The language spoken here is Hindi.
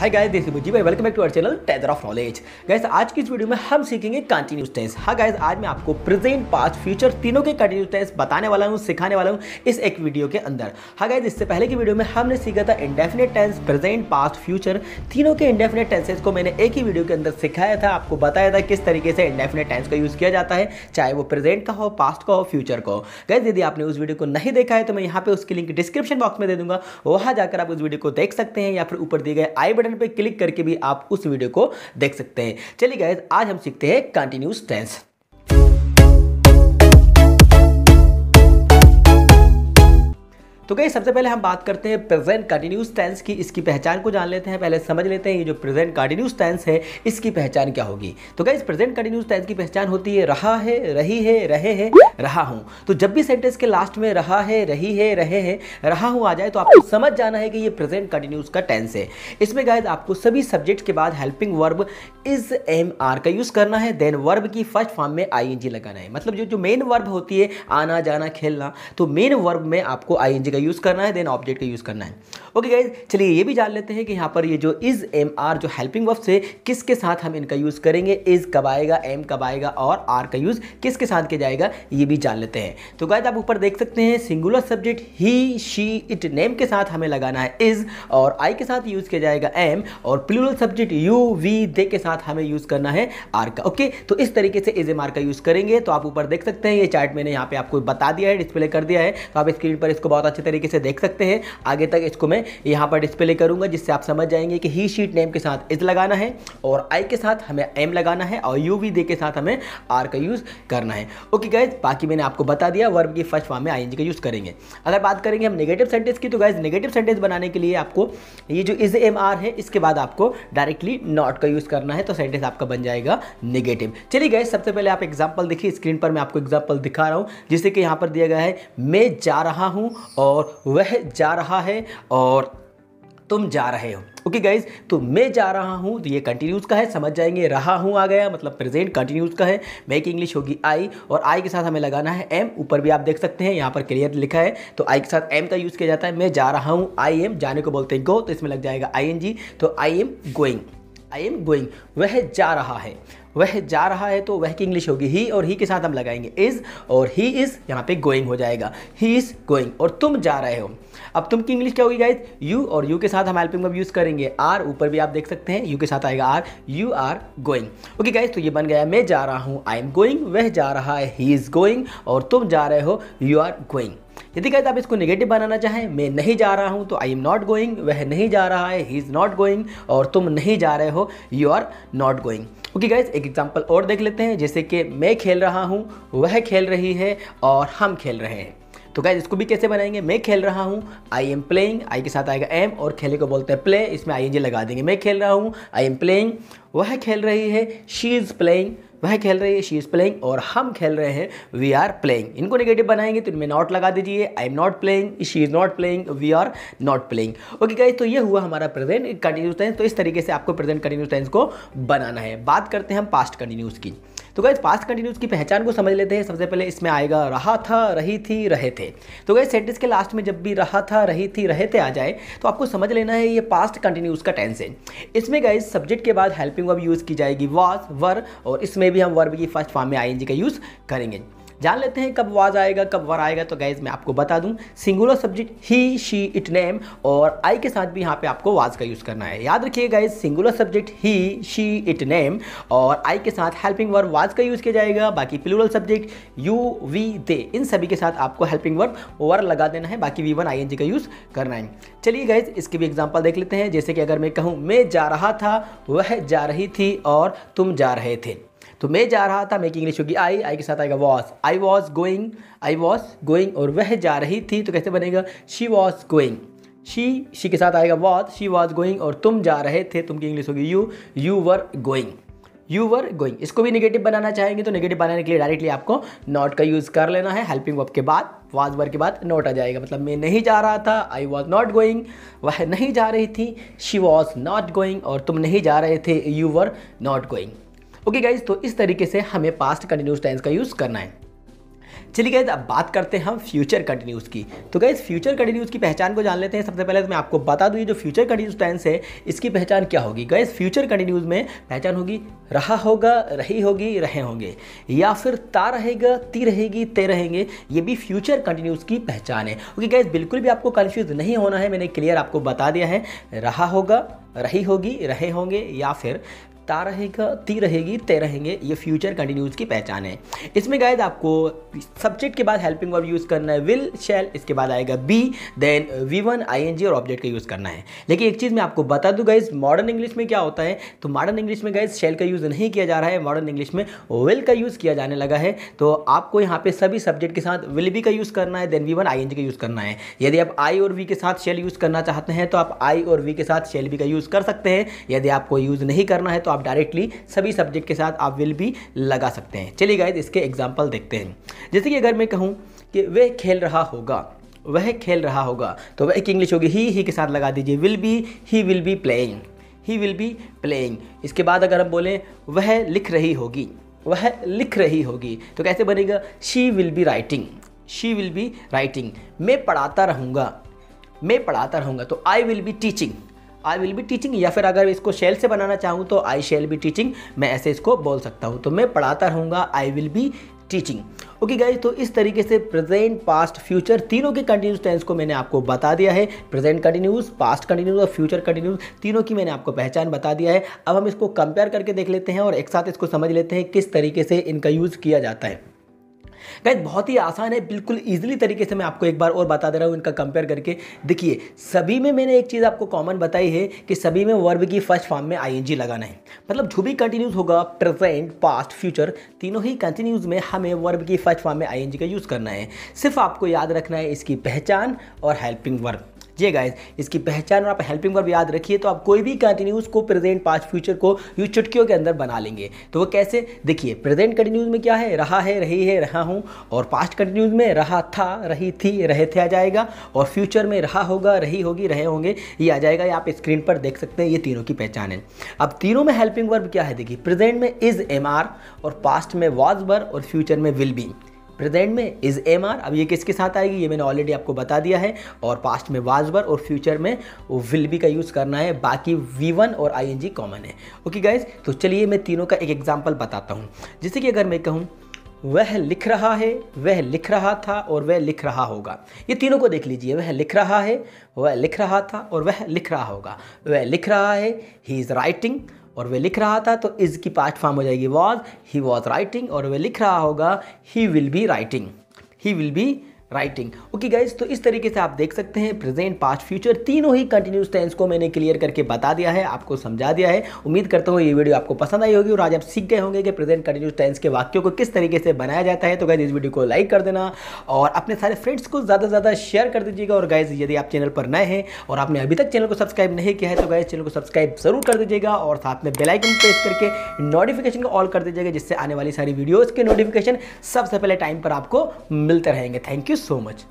हाय गाइस दिस बुजी भाई welcome back to our channel tether of knowledge guys आज की इस वीडियो में हम सीखेंगे कंटिन्यूस टेंस हाँ गाइस आज मैं आपको प्रेजेंट पास्ट फ्यूचर तीनों के कंटिन्यूस टेंस बताने वाला हूँ सिखाने वाला हूँ इस एक वीडियो के अंदर हाँ गाइस इससे पहले की वीडियो में हमने सीखा था indefinite tense present past future तीनों के इंडेफिनेट टेंसेज को मैंने एक ही वीडियो के अंदर सिखाया था आपको बताया था किस तरीके से इंडेफिनेट टेंस का यूज़ किया जाता है चाहे वो प्रेजेंट का हो पास्ट का हो फ्यूचर का हो गाइज यदि आपने उस वीडियो को नहीं देखा है तो मैं यहाँ पे उसकी लिंक डिस्क्रिप्शन बॉक्स में दे दूंगा वहाँ जाकर आप उस वीडियो को देख सकते हैं या फिर ऊपर दिए गए आई बटन बटन पर क्लिक करके भी आप उस वीडियो को देख सकते हैं चलिए गाइज आज हम सीखते हैं कंटिन्यूस टेंस तो कहीं सबसे पहले हम बात करते हैं प्रेजेंट कंटिन्यूस टेंस की इसकी पहचान को जान लेते हैं पहले समझ लेते हैं ये जो प्रेजेंट कंटिन्यूस टेंस है इसकी पहचान क्या होगी तो कहीं प्रेजेंट कंटिन्यूस टेंस की पहचान होती है रहा है रही है रहे है रहा हूँ तो जब भी सेंटेंस के लास्ट में रहा है रही है रहे है रहा हूँ आ जाए तो आपको समझ जाना है कि ये प्रेजेंट कंटिन्यूस का टेंस है इसमें गायद आपको सभी सब्जेक्ट के बाद helping verb is am are का यूज़ करना है देन वर्ब की फर्स्ट फॉर्म में आई लगाना है मतलब जो जो मेन वर्ब होती है आना जाना खेलना तो मेन वर्ब में आपको आई का का यूज़ करना है देन ऑब्जेक्ट का यूज़ करना है ओके गाइज चलिए ये भी जान लेते हैं कि यहाँ पर ये जो इज़ एम आर जो हेल्पिंग वर्ब्स है किसके साथ हम इनका यूज़ करेंगे इज़ कब आएगा एम कब आएगा और आर का यूज़ किसके साथ किया जाएगा ये भी जान लेते हैं तो गाइज आप ऊपर देख सकते हैं singular subject he she it name के साथ हमें लगाना है इज़ और आई के साथ यूज़ किया जाएगा एम और plural subject you we they के साथ हमें यूज़ करना है आर का ओके तो इस तरीके से इज एम आर का यूज़ करेंगे तो आप ऊपर देख सकते हैं ये चार्ट मैंने यहाँ पर आपको बता दिया है डिस्प्ले कर दिया है तो आप स्क्रीन पर इसको बहुत अच्छे तरीके से देख सकते हैं आगे तक इसको मैं यहाँ पर डिस्प्ले करूँगा जिससे आप समझ जाएंगे कि ही शीट नेम के साथ इज लगाना है और आई के साथ हमें एम लगाना है और यू वी दे के साथ हमें आर का यूज़ करना है ओके गाइज बाकी मैंने आपको बता दिया वर्ब की फर्स्ट फॉर्म में आई का यूज़ करेंगे अगर बात करेंगे हम नेगेटिव सेंटेंस की तो गाइज नेगेटिव सेंटेंस बनाने के लिए आपको ये जो इज एम आर है इसके बाद आपको डायरेक्टली नॉट का यूज़ करना है तो सेंटेंस आपका बन जाएगा नेगेटिव चलिए गए सबसे पहले आप एग्जाम्पल देखिए स्क्रीन पर मैं आपको एग्जाम्पल दिखा रहा हूँ जिससे कि यहाँ पर दिया गया है मैं जा रहा हूँ और और वह जा रहा है और तुम जा रहे हो ओके गाइज तो मैं जा रहा हूँ तो ये कंटिन्यूज का है समझ जाएंगे रहा हूँ आ गया मतलब प्रेजेंट कंटिन्यूज का है मेक इंग्लिश होगी आई और आई के साथ हमें लगाना है एम ऊपर भी आप देख सकते हैं यहाँ पर क्लियर लिखा है तो आई के साथ एम का यूज़ किया जाता है मैं जा रहा हूँ आई एम जाने को बोलते हैं गो तो इसमें लग जाएगा आई एन जी तो I am going I am going वह जा रहा है वह जा रहा है तो वह की इंग्लिश होगी ही और ही के साथ हम लगाएंगे इज़ और ही इज़ यहाँ पे गोइंग हो जाएगा ही इज़ गोइंग और तुम जा रहे हो अब तुम की इंग्लिश क्या होगी गाइज यू और यू के साथ हम हेल्पिंग वर्ब यूज़ करेंगे आर ऊपर भी आप देख सकते हैं यू के साथ आएगा are you are going okay guys तो ये बन गया मैं जा रहा हूँ आई एम गोइंग वह जा रहा है ही इज़ गोइंग और तुम जा रहे हो यू आर गोइंग यदि कहते आप इसको नेगेटिव बनाना चाहें मैं नहीं जा रहा हूँ तो आई एम नॉट गोइंग वह नहीं जा रहा है ही इज़ नॉट गोइंग और तुम नहीं जा रहे हो you are not going okay guys एक एग्जाम्पल और देख लेते हैं जैसे कि मैं खेल रहा हूँ वह खेल रही है और हम खेल रहे हैं तो गाइज इसको भी कैसे बनाएंगे मैं खेल रहा हूँ आई एम प्लेइंग आई के साथ आएगा एम और खेले को बोलते हैं प्ले इसमें आई एन लगा देंगे मैं खेल रहा हूँ आई एम प्लेइंग वह खेल रही है शी इज़ प्लेइंग वह खेल रही है शी इज़ प्लेइंग और हम खेल रहे हैं वी आर प्लेइंग इनको नेगेटिव बनाएंगे तो इनमें नॉट लगा दीजिए I am not playing she is not playing we are not playing okay guys तो ये हुआ हमारा प्रेजेंट कंटिन्यूस टेंस तो इस तरीके से आपको प्रेजेंट कंटिन्यूस टेंस को बनाना है बात करते हैं हम पास्ट कंटिन्यूस की तो गैस पास्ट कंटिन्यूस की पहचान को समझ लेते हैं सबसे पहले इसमें आएगा रहा था रही थी रहे थे तो गैस सेंटेंस के लास्ट में जब भी रहा था रही थी रहे थे आ जाए तो आपको समझ लेना है ये पास्ट कंटिन्यूस का टेंस है इसमें गैस सब्जेक्ट के बाद हेल्पिंग वर्ब यूज़ की जाएगी वॉज वर और इसमें भी हम वर्ब की फर्स्ट फॉर्म में आई का यूज़ करेंगे जान लेते हैं कब वाज आएगा कब वर आएगा तो गैज मैं आपको बता दूँ singular subject he she it name और आई के साथ भी यहाँ पे आपको वाज का यूज़ करना है याद रखिए guys singular subject he she it name और आई के साथ हेल्पिंग वर्ब वाज का यूज़ किया जाएगा बाकी plural subject you we they इन सभी के साथ आपको हेल्पिंग वर्ब वर लगा देना है बाकी V one I N G का यूज़ करना है चलिए गैज इसके भी एग्जाम्पल देख लेते हैं जैसे कि अगर मैं कहूँ मैं जा रहा था वह जा रही थी और तुम जा रहे थे तो मैं जा रहा था मेरी इंग्लिश होगी आई आई के साथ आएगा was I was going I was going और वह जा रही थी तो कैसे बनेगा she was going she she के साथ आएगा वॉज शी वॉज गोइंग और तुम जा रहे थे तुम की इंग्लिश होगी you you were going you were going इसको भी नेगेटिव बनाना चाहेंगे तो नेगेटिव बनाने के लिए डायरेक्टली आपको नॉट का यूज़ कर लेना है हेल्पिंग वर्ब के बाद वाज वर्ब के बाद नॉट आ जाएगा मतलब मैं नहीं जा रहा था आई वॉज नॉट गोइंग वह नहीं जा रही थी शी वॉज नॉट गोइंग और तुम नहीं जा रहे थे you were not going okay guys तो इस तरीके से हमें पास्ट कंटिन्यूस टेंस का यूज़ करना है चलिए गैज अब बात करते हैं हम फ्यूचर कंटिन्यूस की तो गाइज फ्यूचर कंटिन्यूस की पहचान को जान लेते हैं सबसे पहले तो मैं आपको बता दूँ ये जो फ्यूचर कंटिन्यूस टेंस है इसकी पहचान क्या होगी गैज फ्यूचर कंटिन्यूस में पहचान होगी रहा होगा रही होगी रहे होंगे या फिर ता रहेगा ती रहेगी ते रहेंगे ये भी फ्यूचर कंटिन्यूस की पहचान है ओके गाइज बिल्कुल भी आपको कन्फ्यूज नहीं होना है मैंने क्लियर आपको बता दिया है रहा होगा रही होगी रहे होंगे या फिर ता रहेगा ती रहेगी ते रहेंगे ये फ्यूचर कंटिन्यूज की पहचान है इसमें गायद आपको सब्जेक्ट के बाद हेल्पिंग वर्ब यूज़ करना है विल शेल इसके बाद आएगा be then V one I N G और ऑब्जेक्ट का यूज़ करना है लेकिन एक चीज़ मैं आपको बता दूँ गाइज मॉडर्न इंग्लिश में क्या होता है तो मॉडर्न इंग्लिश में गाइज शेल का यूज़ नहीं किया जा रहा है मॉडर्न इंग्लिश में विल का यूज़ किया जाने लगा है तो आपको यहाँ पे सभी सब्जेक्ट के साथ विल बी का यूज़ करना है then V one I N G का यूज़ करना है यदि आप आई और वी के साथ शेल यूज़ करना चाहते हैं तो आप आई और वी के साथ शेल बी का यूज़ कर सकते हैं यदि आपको यूज़ नहीं करना है तो आप आप डायरेक्टली सभी सब्जेक्ट के साथ आप विल भी लगा सकते हैं चलिए गाइज इसके एग्जाम्पल देखते हैं जैसे कि अगर मैं कहूँ कि वह खेल रहा होगा वह खेल रहा होगा तो वह एक इंग्लिश होगी ही ही के साथ लगा दीजिए will be he will be playing he will be playing इसके बाद अगर हम बोलें वह लिख रही होगी वह लिख रही होगी तो कैसे बनेगा she will be writing she will be writing मैं पढ़ाता रहूँगा मैं पढ़ाता रहूँगा तो I will be teaching I will be teaching या फिर अगर इसको शेल से बनाना चाहूँ तो आई शेल बी टीचिंग मैं ऐसे इसको बोल सकता हूँ तो मैं पढ़ाता रहूँगा I will be teaching okay guys तो इस तरीके से प्रेजेंट पास्ट फ्यूचर तीनों के कंटिन्यूस टेंस को मैंने आपको बता दिया है प्रेजेंट कंटिन्यूस पास्ट कंटिन्यूस और फ्यूचर कंटिन्यूस तीनों की मैंने आपको पहचान बता दिया है अब हम इसको कंपेयर करके देख लेते हैं और एक साथ इसको समझ लेते हैं किस तरीके से इनका यूज़ किया जाता है गाइज बहुत ही आसान है बिल्कुल ईजिली तरीके से मैं आपको एक बार और बता दे रहा हूँ इनका कंपेयर करके देखिए सभी में मैंने एक चीज़ आपको कॉमन बताई है कि सभी में वर्ब की फर्स्ट फॉर्म में आई लगाना है मतलब जो भी कंटिन्यूज होगा प्रेजेंट पास्ट फ्यूचर तीनों ही कंटिन्यूज में हमें वर्ब की फर्स्ट फॉर्म में आई का यूज़ करना है सिर्फ आपको याद रखना है इसकी पहचान और हेल्पिंग वर्ब ये गाइज इसकी पहचान और आप हेल्पिंग वर्ब याद रखिए तो आप कोई भी कंटिन्यूज को प्रेजेंट पास्ट फ्यूचर को यू चुटकियों के अंदर बना लेंगे तो वो कैसे देखिए प्रेजेंट कंटिन्यूज में क्या है रहा है रही है रहा हूँ और पास्ट कंटिन्यूज में रहा था रही थी रहे थे आ जाएगा और फ्यूचर में रहा होगा रही होगी रहे होंगे ये आ जाएगा ये आप स्क्रीन पर देख सकते हैं ये तीनों की पहचान है अब तीनों में हेल्पिंग वर्ब क्या है देखिए प्रेजेंट में इज़ एम आर और पास्ट में वॉज वर और फ्यूचर में विल बी प्रेजेंट में इज़ एम आर अब ये किसके साथ आएगी ये मैंने ऑलरेडी आपको बता दिया है और पास्ट में वाजबर और फ्यूचर में विल बी का यूज़ करना है बाकी वी वन और आई एन जी कॉमन है ओके गाइज तो चलिए मैं तीनों का एक एग्जाम्पल बताता हूँ जैसे कि अगर मैं कहूँ वह लिख रहा है वह लिख रहा था और वह लिख रहा होगा ये तीनों को देख लीजिए वह लिख रहा है वह लिख रहा था और वह लिख रहा होगा वह लिख रहा है ही इज़ राइटिंग और वे लिख रहा था तो इज़ की पास्ट फॉर्म हो जाएगी वॉज ही वॉज राइटिंग और वे लिख रहा होगा he will be writing he will be writing okay guys तो इस तरीके से आप देख सकते हैं प्रेजेंट पास्ट फ्यूचर तीनों ही कंटिन्यूस टेंस को मैंने क्लियर करके बता दिया है आपको समझा दिया है उम्मीद करता हूँ ये वीडियो आपको पसंद आई होगी और आज आप सीख गए होंगे कि प्रेजेंट कंटिन्यूस टेंस के वाक्यों को किस तरीके से बनाया जाता है तो गाइज इस वीडियो को लाइक कर देना और अपने सारे फ्रेंड्स को ज़्यादा से ज़्यादा शेयर कर दीजिएगा और गाइज यदि आप चैनल पर नए हैं और आपने अभी तक चैनल को सब्सक्राइब नहीं किया है तो गाइज चैनल को सब्सक्राइब जरूर कर दीजिएगा और साथ में बेलाइकन प्रेस करके नोटिफिकेशन को ऑल कर दीजिएगा जिससे आने वाली सारी वीडियोज़ के नोटिफिकेशन सबसे पहले टाइम पर आपको मिलते रहेंगे थैंक यू so much.